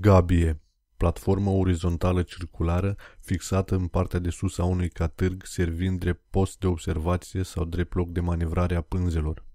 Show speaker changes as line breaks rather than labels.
Gabie, platformă orizontală circulară fixată în partea de sus a unui catârg servind drept post de observație sau drept loc de manevrare a pânzelor.